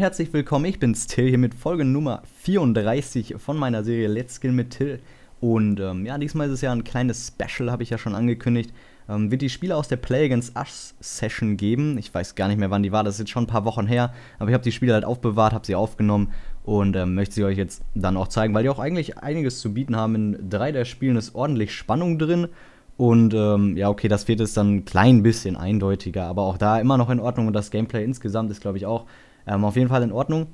herzlich willkommen. Ich bin's Till hier mit Folge Nummer 34 von meiner Serie Let's Skill mit Till. Und ähm, ja, diesmal ist es ja ein kleines Special, habe ich ja schon angekündigt. Ähm, wird die Spiele aus der Play Against Us Session geben. Ich weiß gar nicht mehr, wann die war. Das ist jetzt schon ein paar Wochen her. Aber ich habe die Spiele halt aufbewahrt, habe sie aufgenommen und ähm, möchte sie euch jetzt dann auch zeigen, weil die auch eigentlich einiges zu bieten haben. In drei der Spielen ist ordentlich Spannung drin. Und ähm, ja, okay, das wird jetzt dann ein klein bisschen eindeutiger, aber auch da immer noch in Ordnung und das Gameplay insgesamt ist, glaube ich, auch ähm, auf jeden Fall in Ordnung.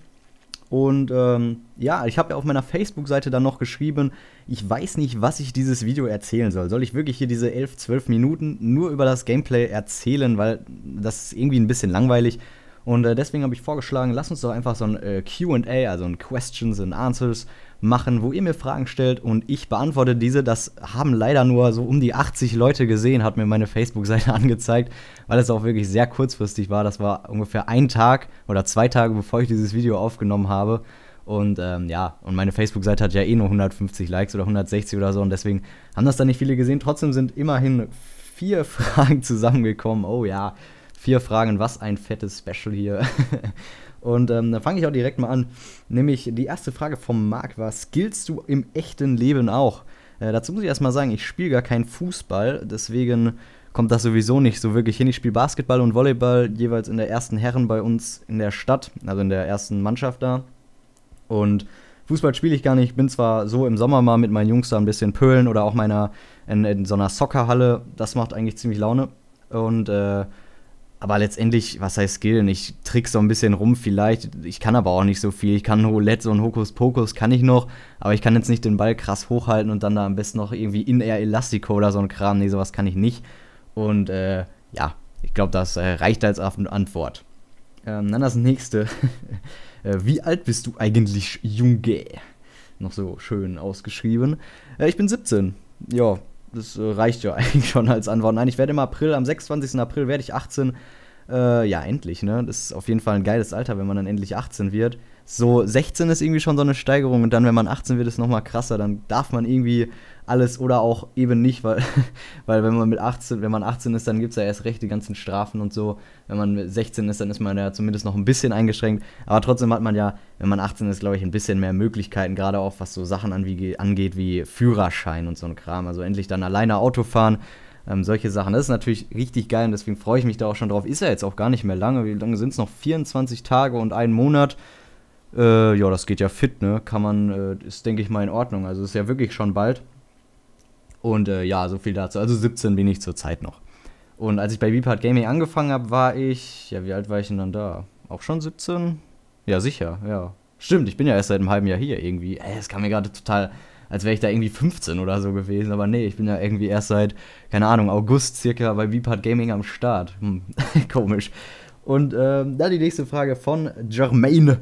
Und ähm, ja, ich habe ja auf meiner Facebook-Seite dann noch geschrieben, ich weiß nicht, was ich dieses Video erzählen soll. Soll ich wirklich hier diese 11, 12 Minuten nur über das Gameplay erzählen, weil das ist irgendwie ein bisschen langweilig. Und äh, deswegen habe ich vorgeschlagen, lass uns doch einfach so ein äh, QA, also ein Questions and Answers machen, wo ihr mir Fragen stellt und ich beantworte diese. Das haben leider nur so um die 80 Leute gesehen, hat mir meine Facebook-Seite angezeigt, weil es auch wirklich sehr kurzfristig war. Das war ungefähr ein Tag oder zwei Tage, bevor ich dieses Video aufgenommen habe. Und ähm, ja, und meine Facebook-Seite hat ja eh nur 150 Likes oder 160 oder so und deswegen haben das dann nicht viele gesehen. Trotzdem sind immerhin vier Fragen zusammengekommen. Oh ja, vier Fragen, was ein fettes Special hier. Und ähm, dann fange ich auch direkt mal an. Nämlich die erste Frage vom Marc war: Skillst du im echten Leben auch? Äh, dazu muss ich erstmal sagen, ich spiele gar keinen Fußball, deswegen kommt das sowieso nicht so wirklich hin. Ich spiele Basketball und Volleyball jeweils in der ersten Herren bei uns in der Stadt, also in der ersten Mannschaft da. Und Fußball spiele ich gar nicht. Bin zwar so im Sommer mal mit meinen Jungs da ein bisschen pölen oder auch meiner in, in so einer Soccerhalle. Das macht eigentlich ziemlich Laune. Und äh, aber letztendlich, was heißt Skillen? Ich trick so ein bisschen rum vielleicht. Ich kann aber auch nicht so viel. Ich kann Roulette, und ein Pokus, kann ich noch, aber ich kann jetzt nicht den Ball krass hochhalten und dann da am besten noch irgendwie in-air Elastico oder so ein Kram. Nee, sowas kann ich nicht. Und äh, ja, ich glaube, das äh, reicht als Antwort. Ähm, dann das nächste. Äh, wie alt bist du eigentlich, Junge? Noch so schön ausgeschrieben. Äh, ich bin 17. Ja, das äh, reicht ja eigentlich schon als Antwort. Nein, ich werde im April, am 26. April werde ich 18. Äh, ja, endlich, ne? Das ist auf jeden Fall ein geiles Alter, wenn man dann endlich 18 wird so 16 ist irgendwie schon so eine Steigerung und dann, wenn man 18 wird, ist es nochmal krasser. Dann darf man irgendwie alles oder auch eben nicht, weil, weil wenn man mit 18, wenn man 18 ist, dann gibt es ja erst recht die ganzen Strafen und so. Wenn man 16 ist, dann ist man ja zumindest noch ein bisschen eingeschränkt. Aber trotzdem hat man ja, wenn man 18 ist, glaube ich, ein bisschen mehr Möglichkeiten, gerade auch was so Sachen angeht wie Führerschein und so ein Kram. Also endlich dann alleine Auto fahren. Ähm, solche Sachen. Das ist natürlich richtig geil und deswegen freue ich mich da auch schon drauf. Ist ja jetzt auch gar nicht mehr lange. Wie lange sind es noch? 24 Tage und einen Monat. Äh, ja, das geht ja fit, ne? Kann man, äh, ist, denke ich mal, in Ordnung. Also ist ja wirklich schon bald. Und äh, ja, so viel dazu. Also 17 bin ich zurzeit noch. Und als ich bei Beepart Gaming angefangen habe, war ich. Ja, wie alt war ich denn dann da? Auch schon 17? Ja, sicher, ja. Stimmt, ich bin ja erst seit einem halben Jahr hier irgendwie. Ey, äh, es kam mir gerade total, als wäre ich da irgendwie 15 oder so gewesen. Aber nee, ich bin ja irgendwie erst seit, keine Ahnung, August circa bei Beepart Gaming am Start. Hm, komisch. Und ähm, dann die nächste Frage von Jermaine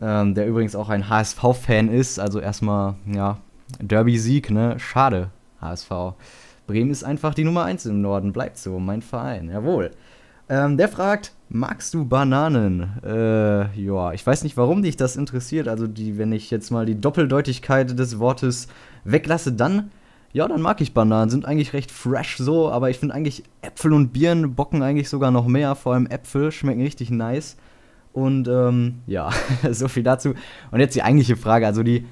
ähm, der übrigens auch ein HSV-Fan ist. Also erstmal, ja, Derby-Sieg, ne? Schade, HSV. Bremen ist einfach die Nummer 1 im Norden, bleibt so, mein Verein, jawohl. Ähm, der fragt, magst du Bananen? Äh, ja, ich weiß nicht, warum dich das interessiert. Also, die, wenn ich jetzt mal die Doppeldeutigkeit des Wortes weglasse, dann, ja, dann mag ich Bananen. Sind eigentlich recht fresh so, aber ich finde eigentlich Äpfel und Birnen bocken eigentlich sogar noch mehr. Vor allem Äpfel schmecken richtig nice. Und ähm, ja, so viel dazu. Und jetzt die eigentliche Frage, also die,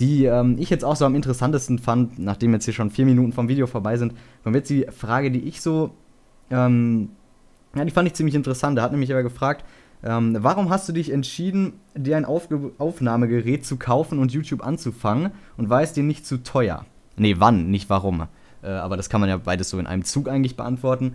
die ähm, ich jetzt auch so am interessantesten fand, nachdem jetzt hier schon vier Minuten vom Video vorbei sind, kommt jetzt die Frage, die ich so, ähm, ja, die fand ich ziemlich interessant. Da hat nämlich aber gefragt, ähm, warum hast du dich entschieden, dir ein Aufge Aufnahmegerät zu kaufen und YouTube anzufangen und war es dir nicht zu teuer? Nee, wann, nicht warum. Äh, aber das kann man ja beides so in einem Zug eigentlich beantworten.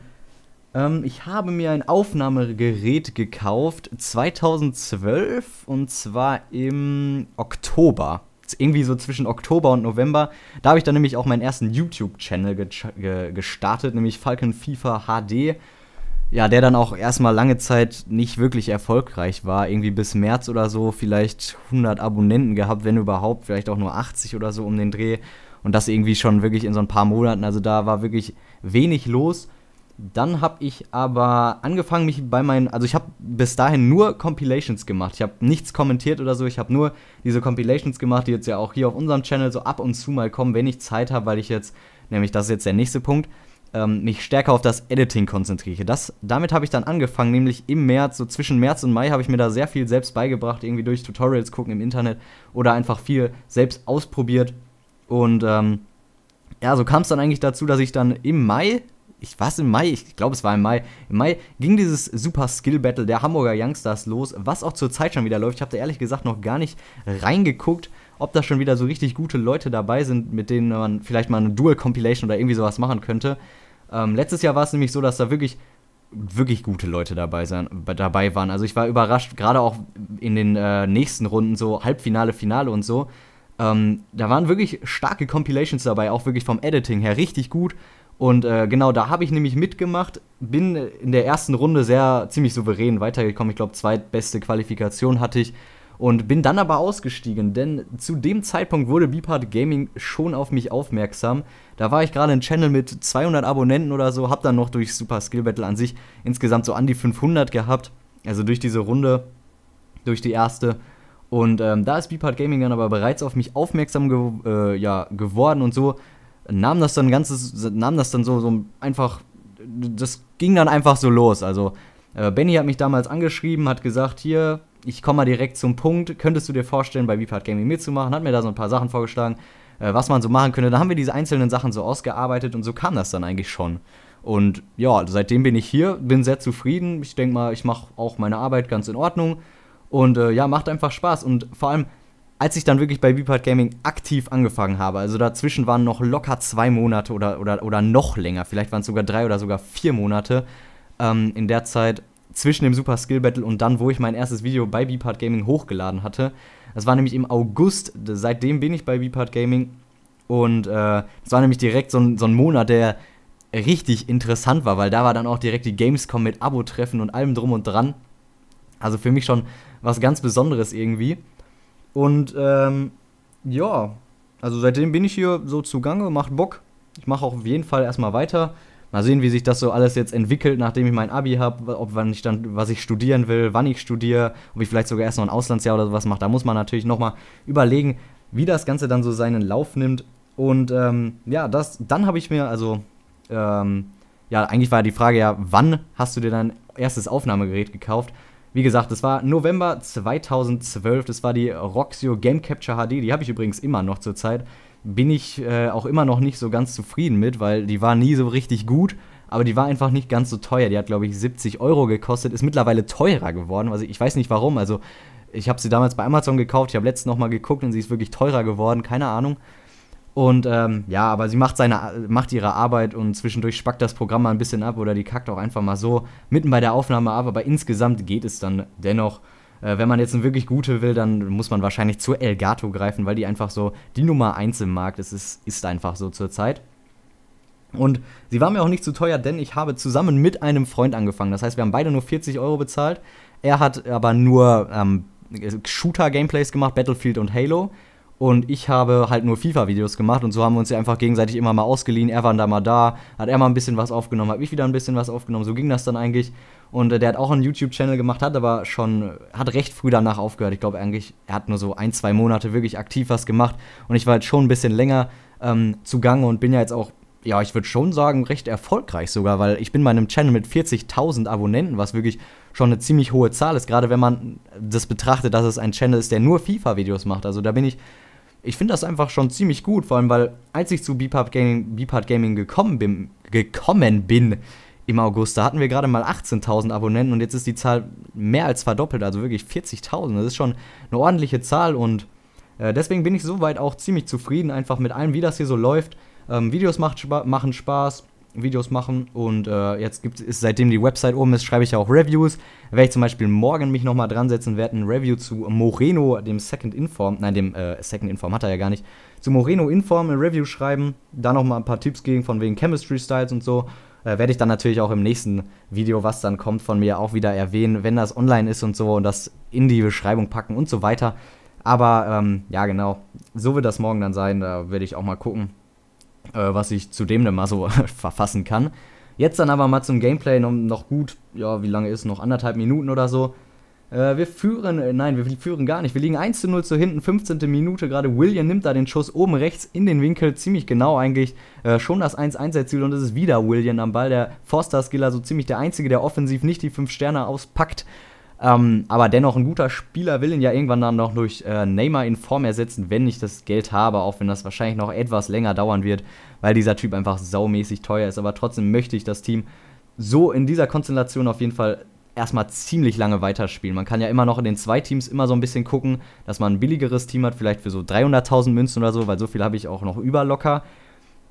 Ähm, ich habe mir ein Aufnahmegerät gekauft 2012 und zwar im Oktober. Irgendwie so zwischen Oktober und November. Da habe ich dann nämlich auch meinen ersten YouTube-Channel ge ge gestartet, nämlich Falcon FIFA HD ja, der dann auch erstmal lange Zeit nicht wirklich erfolgreich war. Irgendwie bis März oder so vielleicht 100 Abonnenten gehabt, wenn überhaupt, vielleicht auch nur 80 oder so um den Dreh. Und das irgendwie schon wirklich in so ein paar Monaten. Also da war wirklich wenig los. Dann habe ich aber angefangen, mich bei meinen, also ich habe bis dahin nur Compilations gemacht. Ich habe nichts kommentiert oder so. Ich habe nur diese Compilations gemacht, die jetzt ja auch hier auf unserem Channel so ab und zu mal kommen, wenn ich Zeit habe, weil ich jetzt, nämlich das ist jetzt der nächste Punkt, ähm, mich stärker auf das Editing konzentriere. Das, damit habe ich dann angefangen, nämlich im März, so zwischen März und Mai habe ich mir da sehr viel selbst beigebracht, irgendwie durch Tutorials gucken im Internet oder einfach viel selbst ausprobiert. Und ähm, ja, so kam es dann eigentlich dazu, dass ich dann im Mai ich war es im Mai, ich glaube es war im Mai. Im Mai ging dieses Super Skill Battle der Hamburger Youngsters los, was auch zurzeit schon wieder läuft. Ich habe da ehrlich gesagt noch gar nicht reingeguckt, ob da schon wieder so richtig gute Leute dabei sind, mit denen man vielleicht mal eine Dual Compilation oder irgendwie sowas machen könnte. Ähm, letztes Jahr war es nämlich so, dass da wirklich wirklich gute Leute dabei, sein, dabei waren. Also ich war überrascht, gerade auch in den äh, nächsten Runden, so Halbfinale, Finale und so. Ähm, da waren wirklich starke Compilations dabei, auch wirklich vom Editing her richtig gut. Und äh, genau, da habe ich nämlich mitgemacht, bin in der ersten Runde sehr ziemlich souverän weitergekommen. Ich glaube, zweitbeste Qualifikation hatte ich und bin dann aber ausgestiegen, denn zu dem Zeitpunkt wurde Beepart Gaming schon auf mich aufmerksam. Da war ich gerade ein Channel mit 200 Abonnenten oder so, habe dann noch durch Super Skill Battle an sich insgesamt so an die 500 gehabt. Also durch diese Runde, durch die erste. Und ähm, da ist Beepart Gaming dann aber bereits auf mich aufmerksam ge äh, ja, geworden und so nahm das dann ganzes, nahm das dann so, so einfach, das ging dann einfach so los. Also äh, Benny hat mich damals angeschrieben, hat gesagt, hier, ich komme mal direkt zum Punkt, könntest du dir vorstellen, bei Vipart Gaming mitzumachen? Hat mir da so ein paar Sachen vorgeschlagen, äh, was man so machen könnte. Da haben wir diese einzelnen Sachen so ausgearbeitet und so kam das dann eigentlich schon. Und ja, also seitdem bin ich hier, bin sehr zufrieden. Ich denke mal, ich mache auch meine Arbeit ganz in Ordnung. Und äh, ja, macht einfach Spaß. Und vor allem, als ich dann wirklich bei Beepart Gaming aktiv angefangen habe, also dazwischen waren noch locker zwei Monate oder, oder, oder noch länger, vielleicht waren es sogar drei oder sogar vier Monate ähm, in der Zeit zwischen dem Super Skill Battle und dann, wo ich mein erstes Video bei Beepart Gaming hochgeladen hatte. Das war nämlich im August, seitdem bin ich bei Beepart Gaming und äh, war nämlich direkt so ein, so ein Monat, der richtig interessant war, weil da war dann auch direkt die Gamescom mit Abo-Treffen und allem drum und dran. Also für mich schon was ganz Besonderes irgendwie. Und ähm, ja, also seitdem bin ich hier so zugange, macht Bock. Ich mache auch auf jeden Fall erstmal weiter. Mal sehen, wie sich das so alles jetzt entwickelt, nachdem ich mein Abi habe, ob wann ich dann, was ich studieren will, wann ich studiere, ob ich vielleicht sogar erst noch ein Auslandsjahr oder sowas mache. Da muss man natürlich nochmal überlegen, wie das Ganze dann so seinen Lauf nimmt. Und ähm, ja, das, dann habe ich mir, also, ähm, ja, eigentlich war die Frage ja, wann hast du dir dein erstes Aufnahmegerät gekauft? Wie gesagt, das war November 2012, das war die Roxio Game Capture HD, die habe ich übrigens immer noch zur Zeit. Bin ich äh, auch immer noch nicht so ganz zufrieden mit, weil die war nie so richtig gut, aber die war einfach nicht ganz so teuer. Die hat, glaube ich, 70 Euro gekostet, ist mittlerweile teurer geworden. Also ich weiß nicht warum, also ich habe sie damals bei Amazon gekauft, ich habe letztens nochmal geguckt und sie ist wirklich teurer geworden, keine Ahnung. Und ähm, ja, aber sie macht, seine, macht ihre Arbeit und zwischendurch spackt das Programm mal ein bisschen ab oder die kackt auch einfach mal so mitten bei der Aufnahme ab. Aber insgesamt geht es dann dennoch. Äh, wenn man jetzt eine wirklich gute will, dann muss man wahrscheinlich zur Elgato greifen, weil die einfach so die Nummer 1 im Markt ist. Es ist, ist einfach so zurzeit. Und sie war mir auch nicht zu teuer, denn ich habe zusammen mit einem Freund angefangen. Das heißt, wir haben beide nur 40 Euro bezahlt. Er hat aber nur ähm, Shooter-Gameplays gemacht, Battlefield und Halo. Und ich habe halt nur FIFA-Videos gemacht und so haben wir uns ja einfach gegenseitig immer mal ausgeliehen. Er war da mal da, hat er mal ein bisschen was aufgenommen, habe ich wieder ein bisschen was aufgenommen. So ging das dann eigentlich. Und äh, der hat auch einen YouTube-Channel gemacht, hat aber schon, hat recht früh danach aufgehört. Ich glaube eigentlich, er hat nur so ein, zwei Monate wirklich aktiv was gemacht. Und ich war halt schon ein bisschen länger ähm, zugange und bin ja jetzt auch ja, ich würde schon sagen, recht erfolgreich sogar, weil ich bin bei einem Channel mit 40.000 Abonnenten, was wirklich schon eine ziemlich hohe Zahl ist, gerade wenn man das betrachtet, dass es ein Channel ist, der nur FIFA-Videos macht. Also da bin ich ich finde das einfach schon ziemlich gut, vor allem weil als ich zu Beepart Gaming, Beepart Gaming gekommen, bin, gekommen bin im August, da hatten wir gerade mal 18.000 Abonnenten und jetzt ist die Zahl mehr als verdoppelt, also wirklich 40.000. Das ist schon eine ordentliche Zahl und äh, deswegen bin ich soweit auch ziemlich zufrieden einfach mit allem, wie das hier so läuft. Ähm, Videos macht, spa machen Spaß, Videos machen und äh, jetzt gibt es, seitdem die Website oben ist, schreibe ich ja auch Reviews. Werde ich zum Beispiel morgen mich nochmal dran setzen, werde ein Review zu Moreno, dem Second Inform, nein, dem äh, Second Inform hat er ja gar nicht, zu Moreno Inform ein Review schreiben, da nochmal ein paar Tipps geben von wegen Chemistry Styles und so. Äh, werde ich dann natürlich auch im nächsten Video, was dann kommt, von mir auch wieder erwähnen, wenn das online ist und so und das in die Beschreibung packen und so weiter. Aber ähm, ja, genau, so wird das morgen dann sein, da werde ich auch mal gucken äh, was ich zudem dann mal so verfassen kann. Jetzt dann aber mal zum Gameplay noch gut, ja, wie lange ist, es, noch anderthalb Minuten oder so. Äh, wir führen, äh, nein, wir führen gar nicht. Wir liegen 1 zu 0 zu hinten, 15. Minute gerade. William nimmt da den Schuss oben rechts in den Winkel, ziemlich genau eigentlich. Äh, schon das 1-1-Erziel und es ist wieder William am Ball. Der Forster-Skiller, so ziemlich der Einzige, der offensiv nicht die 5 Sterne auspackt. Ähm, aber dennoch, ein guter Spieler will ihn ja irgendwann dann noch durch äh, Neymar in Form ersetzen, wenn ich das Geld habe, auch wenn das wahrscheinlich noch etwas länger dauern wird, weil dieser Typ einfach saumäßig teuer ist. Aber trotzdem möchte ich das Team so in dieser Konstellation auf jeden Fall erstmal ziemlich lange weiterspielen. Man kann ja immer noch in den zwei Teams immer so ein bisschen gucken, dass man ein billigeres Team hat, vielleicht für so 300.000 Münzen oder so, weil so viel habe ich auch noch über locker.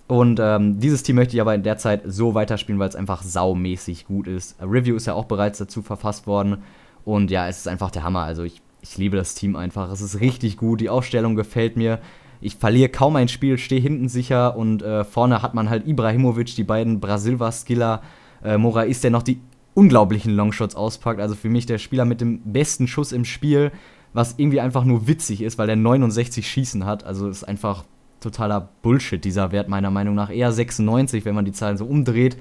Und ähm, dieses Team möchte ich aber in der Zeit so weiterspielen, weil es einfach saumäßig gut ist. A Review ist ja auch bereits dazu verfasst worden. Und ja, es ist einfach der Hammer. Also ich, ich liebe das Team einfach. Es ist richtig gut. Die Aufstellung gefällt mir. Ich verliere kaum ein Spiel, stehe hinten sicher und äh, vorne hat man halt Ibrahimovic, die beiden Brasilva-Skiller. Äh, ist der noch die unglaublichen Longshots auspackt. Also für mich der Spieler mit dem besten Schuss im Spiel, was irgendwie einfach nur witzig ist, weil der 69 Schießen hat. Also ist einfach totaler Bullshit, dieser Wert meiner Meinung nach. Eher 96, wenn man die Zahlen so umdreht.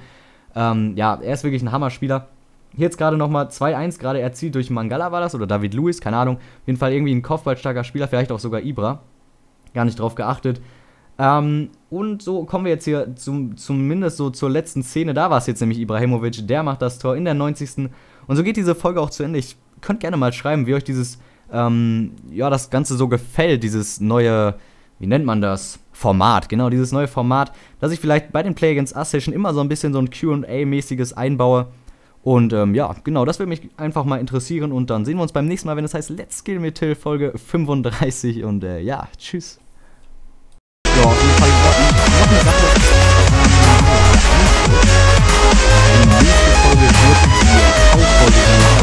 Ähm, ja, er ist wirklich ein Hammer-Spieler. Jetzt gerade nochmal 2-1 gerade erzielt durch Mangala war das oder David Lewis, keine Ahnung. Auf jeden Fall irgendwie ein kopfballstarker Spieler, vielleicht auch sogar Ibra. Gar nicht drauf geachtet. Ähm, und so kommen wir jetzt hier zum, zumindest so zur letzten Szene. Da war es jetzt nämlich Ibrahimovic, der macht das Tor in der 90. Und so geht diese Folge auch zu Ende. Ich könnt gerne mal schreiben, wie euch dieses, ähm, ja, das Ganze so gefällt, dieses neue, wie nennt man das? Format, genau, dieses neue Format, dass ich vielleicht bei den Play Against Us Session immer so ein bisschen so ein QA-mäßiges einbaue und ähm, ja, genau, das würde mich einfach mal interessieren und dann sehen wir uns beim nächsten Mal, wenn es heißt Let's Skill mit Till Folge 35 und äh, ja, tschüss. Ja, auf jeden Fall noch eine Sache. Die nächste Folge wird die Hauptfolge